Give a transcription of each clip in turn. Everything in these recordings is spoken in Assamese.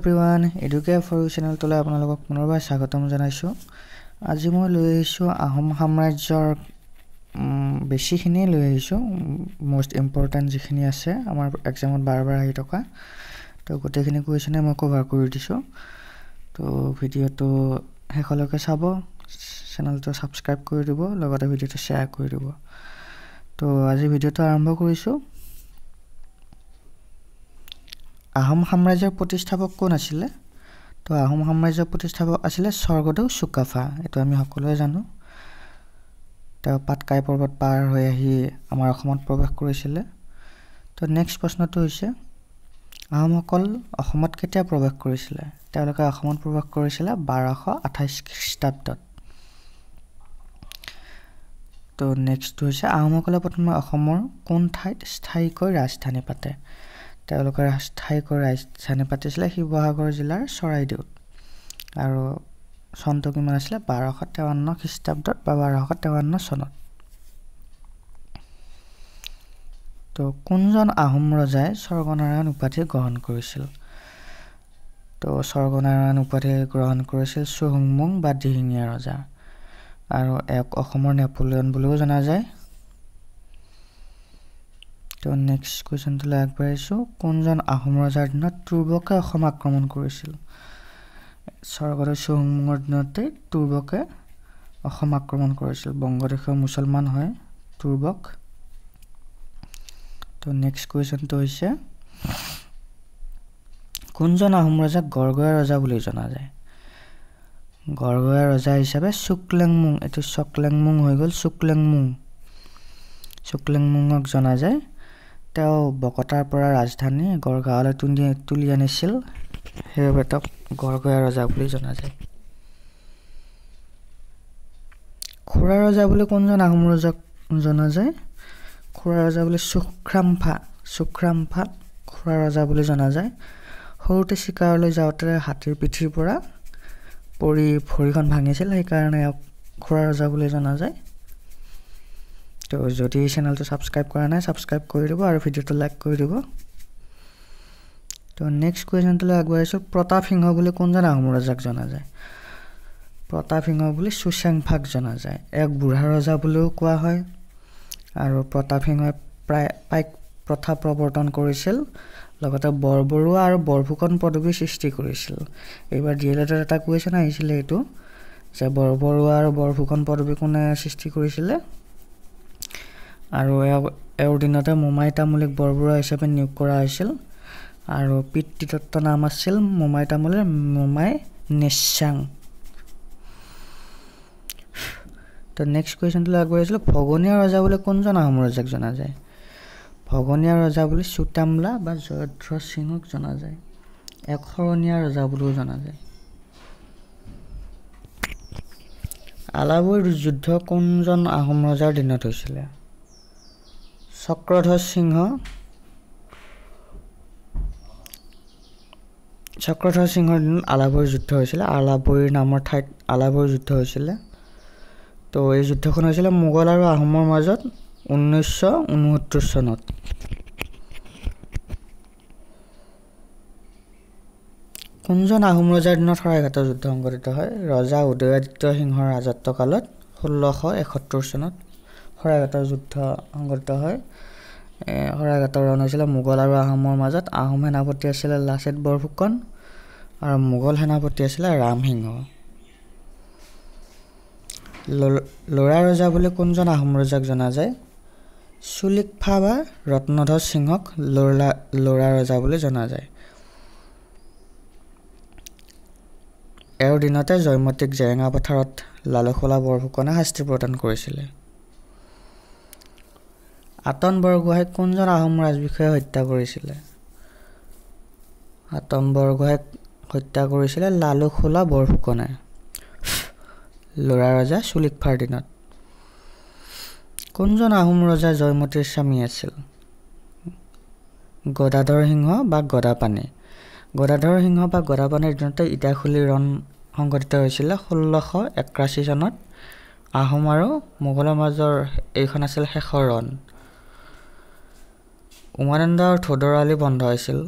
এভৰিৱান এডুকেয়াৰ ফৰ চেনেলটোলৈ আপোনালোকক পুনৰবাৰ স্বাগতম জনাইছোঁ আজি মই লৈ আহিছোঁ আহোম সাম্ৰাজ্যৰ বেছিখিনিয়ে লৈ আহিছোঁ মষ্ট ইম্পৰ্টেণ্ট যিখিনি আছে আমাৰ এক্সামত বাৰ বাৰ আহি থকা তো গোটেইখিনি কুৱেশ্যনে মই কভাৰ কৰি দিছোঁ তো ভিডিঅ'টো শেষলৈকে চাব চেনেলটো ছাবস্ক্ৰাইব কৰি দিব লগতে ভিডিঅ'টো শ্বেয়াৰ কৰি দিব তো আজি ভিডিঅ'টো আৰম্ভ কৰিছোঁ আহোম সাম্ৰাজ্যৰ প্ৰতিষ্ঠাপক কোন আছিলে তো আহোম সাম্ৰাজ্যৰ প্ৰতিষ্ঠাপক আছিলে স্বৰ্গদেউ চুকাফা এইটো আমি সকলোৱে জানো তেওঁ পাটকাই পৰ্বত পাৰ হৈ আহি আমাৰ অসমত প্ৰৱেশ কৰিছিলে তো নেক্সট প্ৰশ্নটো হৈছে আহোমসকল অসমত কেতিয়া প্ৰৱেশ কৰিছিলে তেওঁলোকে অসমত প্ৰৱেশ কৰিছিলে বাৰশ আঠাইছ খ্ৰীষ্টাব্দত তো নেক্সটটো হৈছে আহোমসকলে প্ৰথমে অসমৰ কোন ঠাইত স্থায়ীকৈ ৰাজধানী পাতে তেওঁলোকৰ স্থায়ীকৈ ৰাজধানী পাতিছিলে শিৱসাগৰ জিলাৰ চৰাইদেউত আৰু চনটো কিমান আছিলে বাৰশ তেৱন্ন খ্ৰীষ্টাব্দত বা বাৰশ তেৱন্ন চনত তো কোনজন আহোম ৰজাই স্বৰ্গনাৰায়ণ উপাধি গ্ৰহণ কৰিছিল তো স্বৰ্গনাৰায়ণ উপাধি গ্ৰহণ কৰিছিল চুহুংমুং বা দিহিঙীয়া ৰজা আৰু এক অসমৰ নেপোলিয়ন বুলিও জনা যায় তো নেক্সট কুৱেশ্যনটোলৈ আগবাঢ়িছোঁ কোনজন আহোম ৰজাৰ দিনত তুৰ্বকে অসম আক্ৰমণ কৰিছিল স্বৰ্গদেউ চৌহুঙৰ দিনতে তুৰ্বকে অসম আক্ৰমণ কৰিছিল বংগদেশৰ মুছলমান হয় তুৰ্বক তো নেক্সট কুৱেশ্যনটো হৈছে কোনজন আহোম ৰজাক গৰগয়া ৰজা বুলি জনা যায় গৰগয়া ৰজা হিচাপে চুকলেংমুং এইটো চকলেংমুং হৈ গ'ল চুকলেংমুং চুকলেংমুঙক জনা যায় তেওঁ বকতাৰ পৰা ৰাজধানী গড়গাঁৱলৈ তুলি তুলি আনিছিল সেইবাবে তেওঁক গড়গয়া ৰজা বুলি জনা যায় খুৰা ৰজা বুলি কোনজন আহোম ৰজাক জনা যায় খুৰা ৰজা বুলি চুখ্ৰাম্ফা চুখ্ৰাম্ফা খুৰা ৰজা বুলি জনা যায় সৰুতে চিকাৰলৈ যাওঁতে হাতীৰ পিঠিৰ পৰা পৰি ভৰিখন ভাঙিছিল সেইকাৰণে খুৰা ৰজা বুলি জনা যায় তো যদি এই চেনেলটো ছাবস্ক্ৰাইব কৰা নাই ছাবস্ক্ৰাইব কৰি দিব আৰু ভিডিঅ'টো লাইক কৰি দিব তো নেক্সট কুৱেশ্যনটোলৈ আগুৱাইছোঁ প্ৰতাপ সিংহ বুলি কোনজন আহোম ৰজাক জনা যায় প্ৰতাপ সিংহ বুলি চুচেংফাক জনা যায় এক বুঢ়া ৰজা বুলিও কোৱা হয় আৰু প্ৰতাপ সিংহই প্ৰায় পাইক প্ৰথা প্ৰৱৰ্তন কৰিছিল লগতে বৰবৰুৱা আৰু বৰফুকন পদবীৰ সৃষ্টি কৰিছিল এইবাৰ ডি এল এডত এটা কুৱেশ্যন আহিছিলে এইটো যে বৰবৰুৱা আৰু বৰফুকন পদবী কোনে সৃষ্টি কৰিছিলে আৰু এওঁৰ দিনতে মোমাই তামুলীক বৰবৰুৱা হিচাপে নিয়োগ কৰা হৈছিল আৰু পিতৃ দত্ত নাম আছিল মোমাই তামুলীৰ মোমাই নিচাং তো নেক্সট কুৱেশ্যনটোলৈ আগবাঢ়ি আছিলোঁ ভগনীয়া ৰজা বুলি কোনজন আহোম ৰজাক জনা যায় ভগনীয়া ৰজা বুলি চুতামলা বা জয়ধ্ৰ সিঙক জনা যায় এশৰণীয়া ৰজা বুলিও জনা যায় আলাবৈৰ যুদ্ধ কোনজন আহোম ৰজাৰ দিনত হৈছিলে চক্ৰধৰ সিংহ চক্ৰধৰ সিংহৰ দিনত আলাবৈ যুদ্ধ হৈছিলে আলাবৈৰ নামৰ ঠাইত আলাবৈ যুদ্ধ হৈছিলে তো এই যুদ্ধখন হৈছিলে মোগল আৰু আহোমৰ মাজত ঊনৈছশ ঊনসত্তৰ চনত কোনজন আহোম ৰজাৰ দিনত শৰাইঘাটৰ যুদ্ধ সংঘটিত হয় ৰজা উদয়াদিত্য সিংহৰ ৰাজত্বকালত ষোল্লশ এসত্তৰ চনত শৰাইঘাটৰ যুদ্ধ সংঘটিত হয় শৰাইঘাটৰ ৰণ হৈছিলে মোগল আৰু আহোমৰ মাজত আহোম সেনাপতি আছিলে লাচেত বৰফুকন আৰু মোগল সেনাপতি আছিলে ৰামসিংহ ল'ৰা ৰজা বুলি কোনজন আহোম ৰজাক জনা যায় চুলিকফা বা ৰত্নধৰ সিংহক ল'ৰা ল'ৰা ৰজা বুলি জনা যায় এওঁৰ দিনতে জয়মতীক জেৰেঙা পথাৰত লালখোলা বৰফুকনে শাস্তি প্ৰদান কৰিছিলে আটন বৰগোহাঁই কোনজন আহোম ৰাজবিষয়া হত্যা কৰিছিলে আটন বৰগোহাঁইক হত্যা কৰিছিলে লালু খোলা বৰফুকনে ল'ৰা ৰজা চুলিকফাৰ দিনত কোনজন আহোম ৰজা জয়মতীৰ স্বামী আছিল গদাধৰ সিংহ বা গদাপানী গদাধৰ সিংহ বা গদাপানীৰ দিনতে ইটা খুলি ৰণ সংঘটিত হৈছিলে ষোল্লশ একাশী চনত আহোম আৰু মোগলৰ মাজৰ এইখন আছিল শেষৰ ৰণ উমানন্দৰ থদৰালি বন্ধ হৈছিল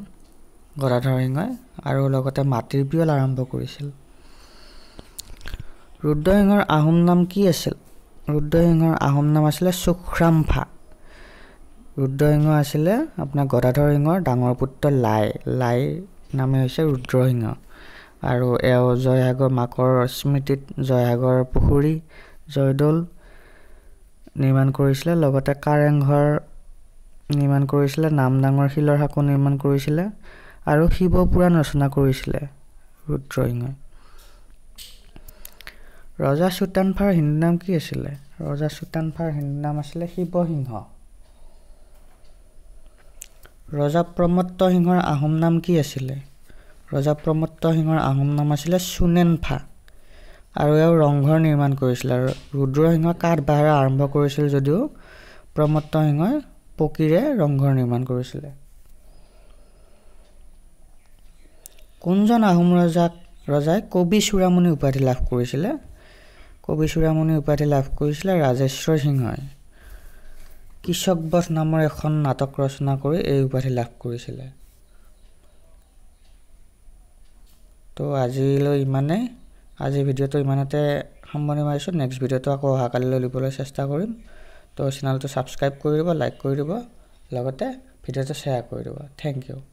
গদাধৰ সিংহই আৰু লগতে মাটিৰ বিয়ল আৰম্ভ কৰিছিল ৰুদ্ৰসিংহৰ আহোম নাম কি আছিল ৰুদ্ৰসিংহৰ আহোম নাম আছিলে চুখ্ৰাম্ফা ৰুদ্ৰসিংহ আছিলে আপোনাৰ গদাধৰ সিংহৰ ডাঙৰ পুত্ৰ লাই লাই নামে হৈছে ৰুদ্ৰসিংহ আৰু এওঁ জয়সাগৰ মাকৰ স্মৃতিত জয়সাগৰ পুখুৰী জয়দৌল নিৰ্মাণ কৰিছিলে লগতে কাৰেংঘৰ নিৰ্মাণ কৰিছিলে নাম ডাঙৰ শিলৰ সাঁকো নিৰ্মাণ কৰিছিলে আৰু শিৱ পুৰাণ ৰচনা কৰিছিলে ৰুদ্ৰসিংহই ৰজা চুতানফাৰ হিন্দু নাম কি আছিলে ৰজা চুতানফাৰ হিন্দু নাম আছিলে শিৱসিংহ ৰজা প্ৰমত্ত সিংহৰ আহোম নাম কি আছিলে ৰজা প্ৰমত্ত সিংহৰ আহোম নাম আছিলে চুনেনফা আৰু এওঁ ৰংঘৰ নিৰ্মাণ কৰিছিলে আৰু ৰুদ্ৰসিংহ কাঠ বাহেৰে আৰম্ভ কৰিছিল যদিও প্ৰমত্ত সিংহই পকীৰে ৰংঘৰ নিৰ্মাণ কৰিছিলে কোনজন আহোম ৰজাক ৰজাই কবি চূড়ামণি উপাধি লাভ কৰিছিলে কবি চূড়ামণি উপাধি লাভ কৰিছিলে ৰাজেশ্বৰ সিংহই বধ নামৰ এখন নাটক ৰচনা কৰি এই উপাধি লাভ কৰিছিলে তো আজিলৈ ইমানেই আজিৰ ভিডিঅ'টো ইমানতে সামৰণি মাৰিছোঁ নেক্সট ভিডিঅ'টো আকৌ অহাকালিলৈ ল'বলৈ চেষ্টা কৰিম তো চেনেলটো ছাবস্ক্ৰাইব কৰি দিব লাইক কৰি দিব লগতে ভিডিঅ'টো শ্বেয়াৰ কৰি দিব থেংক ইউ